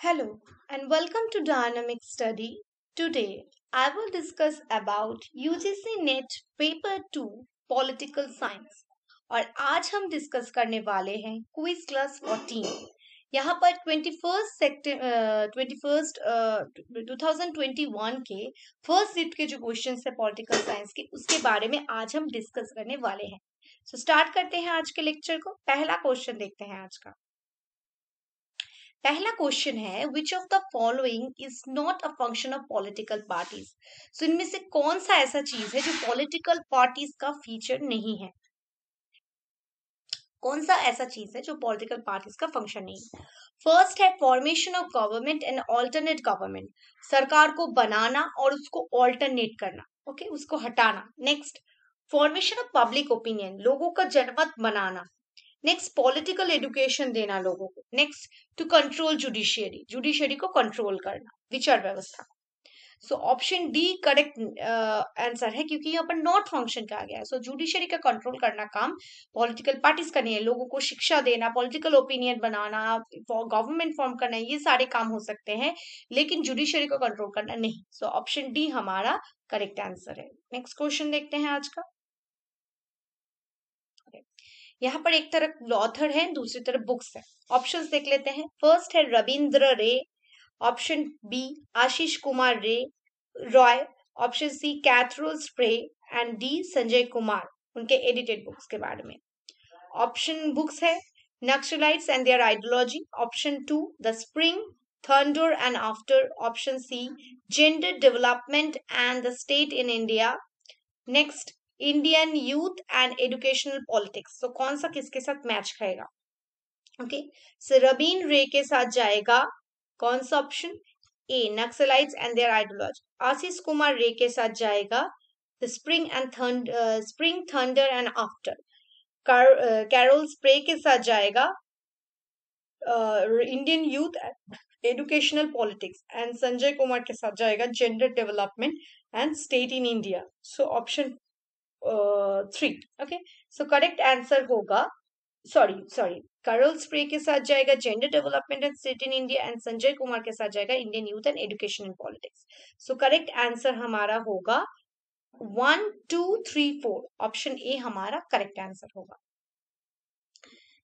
Hello and welcome to Dynamic Study. Today I will discuss about UGC NET Paper 2 Political Science और आज हम discuss करने वाले हैं क्विज क्लास 14 यहाँ पर 21 सेक्टर ट्वेंटी फर्स्ट टू के फर्स्ट सीट के जो क्वेश्चन है पॉलिटिकल साइंस के उसके बारे में आज हम डिस्कस करने वाले हैं सो so, स्टार्ट करते हैं आज के लेक्चर को पहला क्वेश्चन देखते हैं आज का पहला क्वेश्चन है which of the following is not a function of political parties so इनमें से कौन सा ऐसा चीज है जो पॉलिटिकल पार्टीज का फीचर नहीं है कौन सा ऐसा चीज है जो पॉलिटिकल पार्टीज का फंक्शन नहीं है फर्स्ट है formation of government and alternate government सरकार को बनाना और उसको ऑल्टरनेट करना ओके okay? उसको हटाना next formation of public opinion लोगों का जनमत बनाना नेक्स्ट पॉलिटिकल एजुकेशन देना लोगों को next to control judiciary judiciary को कंट्रोल करना विचार व्यवस्था so option D correct answer है क्योंकि यहाँ पर नॉट फंक्शन का आ गया है सो जुडिशरी का कंट्रोल करना काम पॉलिटिकल पार्टीज का नहीं है लोगों को शिक्षा देना पॉलिटिकल ओपिनियन बनाना गवर्नमेंट फॉर्म करना ये सारे काम हो सकते हैं लेकिन जुडिशियरी को कंट्रोल करना नहीं सो ऑप्शन डी हमारा करेक्ट आंसर है नेक्स्ट क्वेश्चन देखते हैं आज का यहाँ पर एक तरफ लॉथर है दूसरी तरफ बुक्स है ऑप्शन देख लेते हैं फर्स्ट है रविंद्र रे option B Ashish Kumar Ray Roy option C कैथरोज Spary and D Sanjay Kumar उनके एडिटेड बुक्स के बारे में ऑप्शन बुक्स है Naxalites and their ideology option two the spring thunder and after option C gender development and the state in India next Indian youth and educational politics तो कौन सा किसके साथ मैच खाएगा ओके सो रबीन रे के साथ जाएगा कौन सा option A Naxalites and their ideology Ashish Kumar Ray के साथ जाएगा the spring and thun spring thunder and after Carol Spary के साथ जाएगा Indian youth educational politics and Sanjay Kumar के साथ जाएगा gender development and state in India so option three okay so correct answer होगा सॉरी सॉरी करोल स्प्रे के साथ जाएगा gender development and state in India and Sanjay Kumar के साथ जाएगा Indian youth and education and politics so correct answer हमारा होगा one two three four option A हमारा करेक्ट आंसर होगा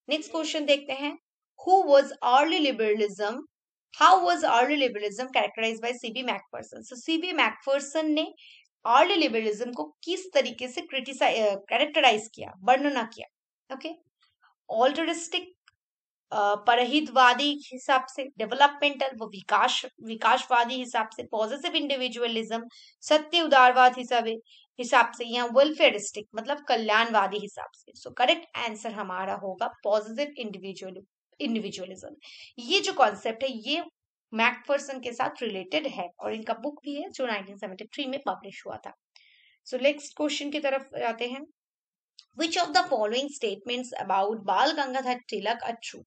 नेक्स्ट क्वेश्चन देखते हैं who was early liberalism how was early liberalism characterise by C B Macpherson so C B Macpherson ने early liberalism को किस तरीके से क्रिटिसाइज कैरेक्टराइज किया वर्णना किया ओके ऑल्टरिस्टिक परहितवादी हिसाब से डेवलपमेंटल वो विकास विकासवादी हिसाब से पॉजिटिव इंडिविजुअलिज्म सत्य उदारवाद हिसाब हिसाब से या वेलफेयरिस्टिक मतलब कल्याणवादी हिसाब से सो करेक्ट आंसर हमारा होगा पॉजिटिव इंडिविजुअल इंडिविजुअलिज्म ये जो कॉन्सेप्ट है ये मैकफर्सन के साथ रिलेटेड है और इनका बुक भी है जो 1973 में पब्लिश हुआ था सो नेक्स्ट क्वेश्चन की तरफ जाते हैं which of the following statements about बाल गंगाधर तिलक are true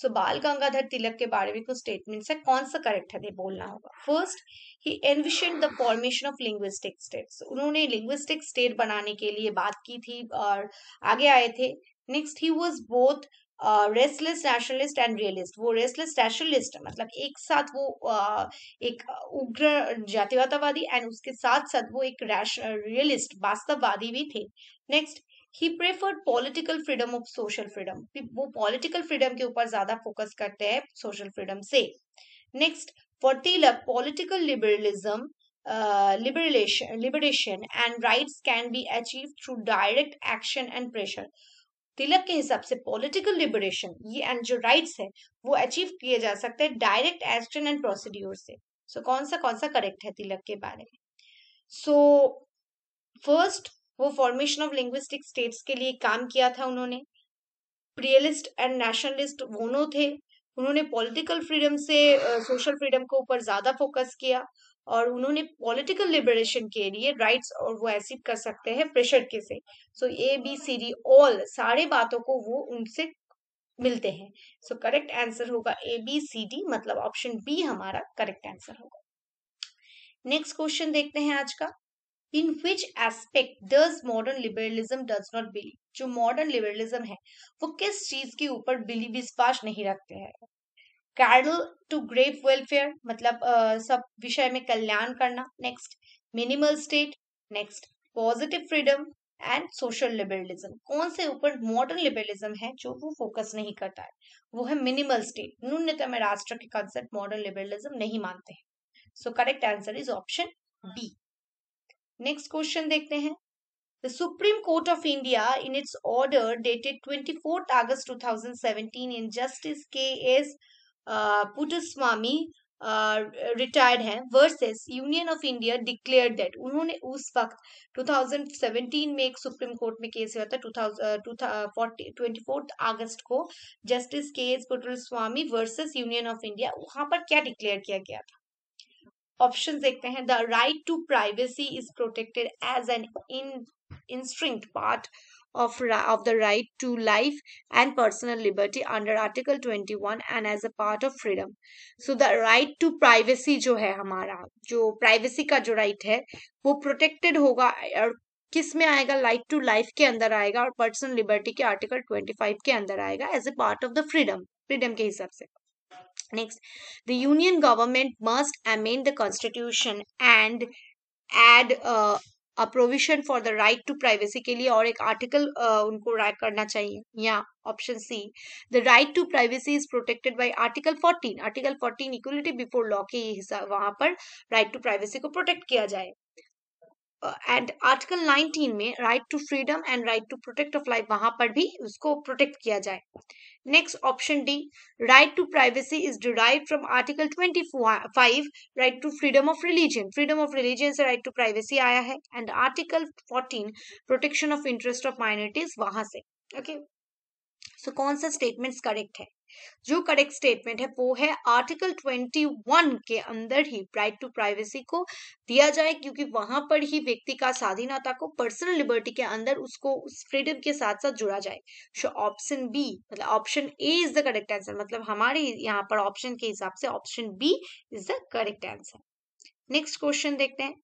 so बाल गंगाधर तिलक के बारे में कुछ statements है कौन सा correct है ये बोलना होगा first he envisioned the formation of linguistic states उन्होंने linguistic state बनाने के लिए बात की थी और आगे आए थे next he was both restless nationalist and realist वो रेस्टलेस नेशनलिस्ट मतलब एक साथ वो uh, एक उग्र जातिवादी एंड उसके साथ साथ वो एक रियलिस्ट वास्तववादी भी थे next he preferred political freedom of social freedom वो पॉलिटिकल फ्रीडम के ऊपर ज्यादा फोकस करते हैं सोशल फ्रीडम से next for Tilak political liberalism Uh, liberation, liberation and rights can be achieved through direct action and pressure. Tilak के हिसाब से पॉलिटिकल लिबरेशन ये एंड जो राइट्स है वो अचीव किए जा सकते हैं डायरेक्ट एक्शन एंड प्रोसीड्योर से सो so, कौन सा कौन सा करेक्ट है तिलक के बारे में सो so, फर्स्ट वो फॉर्मेशन ऑफ लिंग्विस्टिक स्टेट्स के लिए काम किया था उन्होंने प्रियलिस्ट एंड नेशनलिस्ट वोनो थे उन्होंने पॉलिटिकल फ्रीडम से सोशल uh, फ्रीडम के ऊपर ज्यादा फोकस किया और उन्होंने पॉलिटिकल लिबरेशन के लिए राइट्स और वो एसिड कर सकते हैं प्रेशर के से so A B C D all सारे बातों को वो उनसे मिलते हैं सो करेक्ट आंसर होगा ए बी सी डी मतलब ऑप्शन बी हमारा करेक्ट आंसर होगा नेक्स्ट क्वेश्चन देखते हैं आज का in which aspect does modern liberalism does not believe जो मॉडर्न लिबरलिज्म है वो किस चीज के ऊपर बिलीव विश्वास नहीं रखते हैं कैडल टू ग्रेट वेलफेयर मतलब uh, सब विषय में कल्याण करना next minimal state next positive freedom and social liberalism कौन से ऊपर मॉडर्न लिबरलिज्म है जो वो फोकस नहीं करता है वो है मिनिमल स्टेट न्यूनतम राष्ट्र के कॉन्सेप्ट मॉडर्न लिबरलिज्म नहीं मानते हैं so correct answer is option B next question देखते हैं The Supreme Court of India, in its order dated 24th August 2017 justice K S Puttaswamy uh, retired uh, हैं versus union of India declare that उन्होंने उस वक्त 2017 में एक supreme court में case हुआ था ट्वेंटी फोर्थ अगस्त को justice K S Puttaswamy versus union of India वहां पर क्या डिक्लेयर किया गया था ऑप्शन देखते हैं the right to privacy is protected as an in instinct part of, of the right to life and personal liberty under Article 21 and as a part of freedom. So the right to privacy जो है हमारा जो privacy का जो right है वो protected होगा और किस में आएगा लाइट to life के अंदर आएगा और personal liberty के Article 25 के अंदर आएगा as a part of the freedom freedom के हिसाब से next the union government must amend the constitution and add uh, provision for the right to privacy के लिए और एक आर्टिकल uh, उनको करना चाहिए या option C the right to privacy is protected by article 14 article 14 equality before law के हिसाब वहां पर राइट टू प्राइवेसी को प्रोटेक्ट किया जाए एंड आर्टिकल 19 में right to freedom and right to protect of life वहां पर भी उसको प्रोटेक्ट किया जाए next option D right to privacy is derive from article 25 right to freedom of religion freedom of religion से राइट टू प्राइवेसी आया है and article 14 protection of interest of minorities वहां से ओके okay? सो so, कौन सा statements correct है जो correct statement है वो है आर्टिकल 21 के अंदर ही राइट टू प्राइवेसी को दिया जाए क्योंकि वहां पर ही व्यक्ति का स्वाधीनता को पर्सनल लिबर्टी के अंदर उसको उस फ्रीडम के साथ साथ जुड़ा जाए सो ऑप्शन बी मतलब option A is the correct answer मतलब हमारे यहाँ पर ऑप्शन के हिसाब से option B is the correct answer next question देखते हैं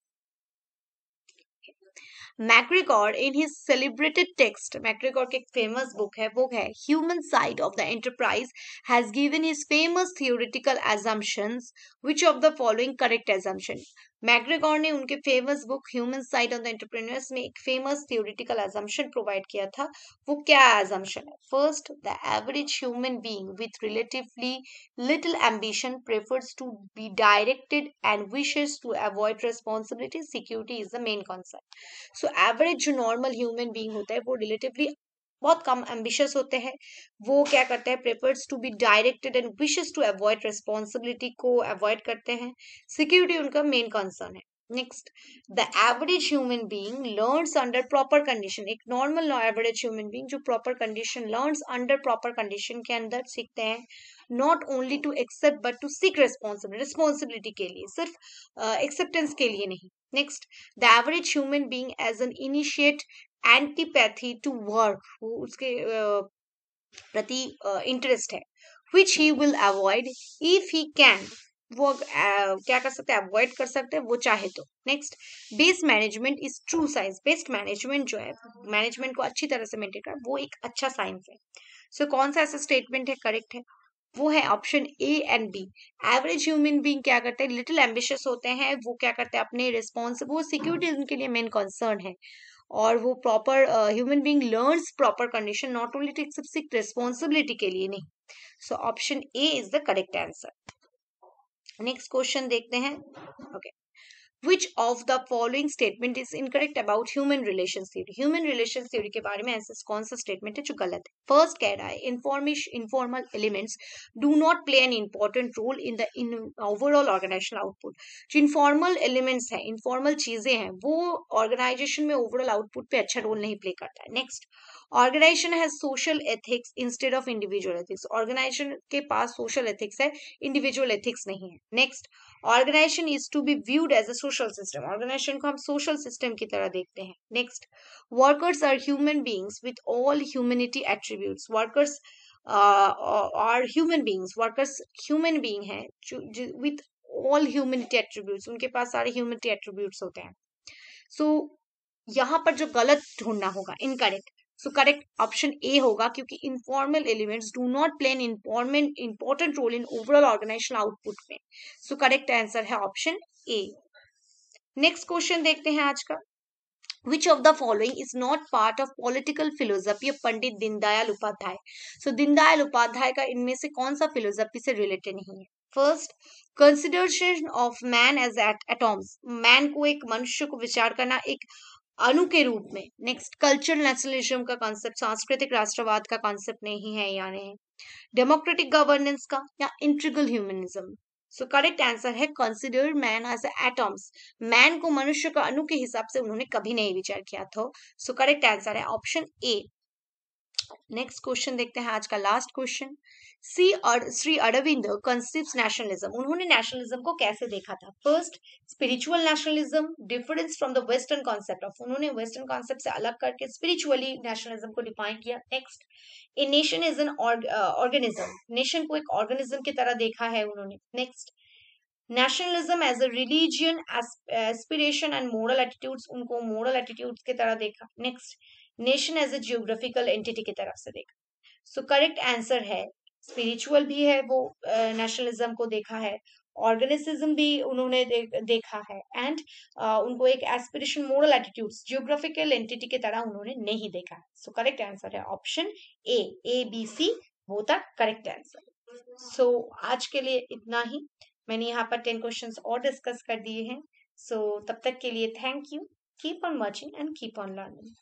McGregor in his celebrated text McGregor के एक फेमस बुक है वो है human side of the enterprise has given his famous theoretical assumptions which of the following correct assumption McGregor ने उनके famous book human side on the entrepreneurs में एक famous theoretical assumption provide किया था वो क्या एजम्पन है first the average human being with relatively little ambition prefers to be directed and wishes to avoid responsibility security is the main concept so average जो normal human being होता है वो relatively बहुत कम एम्बिशियस होते हैं वो क्या करते हैं prefers to be directed and wishes to avoid responsibility को अवॉइड करते हैं सिक्योरिटी उनका मेन कंसर्न है next the average human being learns under proper condition एक नॉर्मल एवरेज ह्यूमन बीइंग जो proper condition learns under proper condition के अंदर सीखते हैं not only to accept but to seek responsibility responsibility के लिए सिर्फ एक्सेप्टेंस uh, के लिए नहीं next the average human being as an initiate antipathy to work उसके प्रति इंटरेस्ट है which he will avoid if he can वो क्या कर सकते हैं अवॉइड कर सकते हैं वो चाहे तो next base management is true science best management जो है मैनेजमेंट को अच्छी तरह से मेंटेन कर वो एक अच्छा साइंस है सो so, कौन सा ऐसा स्टेटमेंट है करेक्ट है वो है option A and B average human being क्या करते हैं लिटिल एम्बिशियस होते हैं वो क्या करते हैं अपने रिस्पॉन्सिबल सिक्योरिटी उनके लिए मेन कंसर्न है और वो proper human being learn proper condition not only take सबसे रिस्पॉन्सिबिलिटी के लिए नहीं so option A is the correct answer next question देखते हैं okay okay. Which of the following statement is incorrect about human relation theory human relation theory के बारे में ऐसा कौन सा स्टेटमेंट है जो गलत है फर्स्ट कह रहा है informat informal elements do not play an important role in the in overall organisation output जो इनफॉर्मल एलिमेंट्स हैं इनफॉर्मल चीजें हैं वो ऑर्गेनाइजेशन में ओवरऑल आउटपुट पे अच्छा रोल नहीं प्ले करता है next organisation has social ethics instead of individual ethics organisation के पास सोशल एथिक्स है इंडिविजुअल एथिक्स नहीं है next organisation is to be viewed as a social system organisation को हम सोशल सिस्टम की तरह देखते हैं next workers are human beings with all humanity attribute workers are human beings workers human being है with all humanity attributes उनके पास सारे ह्यूमनिटी एट्रीब्यूट्स होते हैं सो so, यहाँ पर जो गलत ढूंढना होगा incorrect so correct option A होगा क्योंकि informal elements do not play an important important role in overall organisation output में सो करेक्ट आंसर है ऑप्शन ए नेक्स्ट क्वेश्चन देखते हैं आज का which of the following is not part of political philosophy of Pandit Dindayal Upadhyay? So so, Deendayal Upadhyay का इनमें से कौन सा फिलोसफी से रिलेटेड नहीं है first consideration of man as at atoms man को एक मनुष्य को विचार करना एक अनु के रूप में नेक्स्ट कल्चर नेशनलिज्म का कॉन्सेप्ट सांस्कृतिक राष्ट्रवाद का कॉन्सेप्ट नहीं है या नहीं डेमोक्रेटिक गवर्नेंस का या integral humanism so correct answer है consider man as atoms man को मनुष्य का अनु के हिसाब से उन्होंने कभी नहीं विचार किया था सो करेक्ट आंसर है ऑप्शन ए नेक्स्ट क्वेश्चन देखते हैं आज का last question C Shri Aurobindo conceives nationalism उन्होंने नेशनलिज्म को कैसे देखा था first spiritual nationalism difference from the western concept of उन्होंने वेस्टर्न कॉन्सेप्ट से अलग करके स्पिरिचुअली नेशनलिज्म को डिफाइन किया next a nation is an organism nation को एक ऑर्गेनिज्म की तरह देखा है उन्होंने next nationalism as a religion aspiration and moral attitudes उनको मोरल एटीट्यूड्स की तरह देखा next nation as a geographical entity की तरफ से देखा सो करेक्ट आंसर है स्पिरिचुअल भी है वो नेशनलिज्म uh, को देखा है ऑर्गेनिसिज्म भी उन्होंने दे, देखा है एंड uh, उनको एक aspiration moral attitude geographical entity की तरह उन्होंने नहीं देखा सो करेक्ट आंसर है option A A B C वो था करेक्ट आंसर सो आज के लिए इतना ही मैंने यहाँ पर टेन क्वेश्चन और डिस्कस कर दिए हैं सो so, तब तक के लिए thank you keep on watching and keep on learning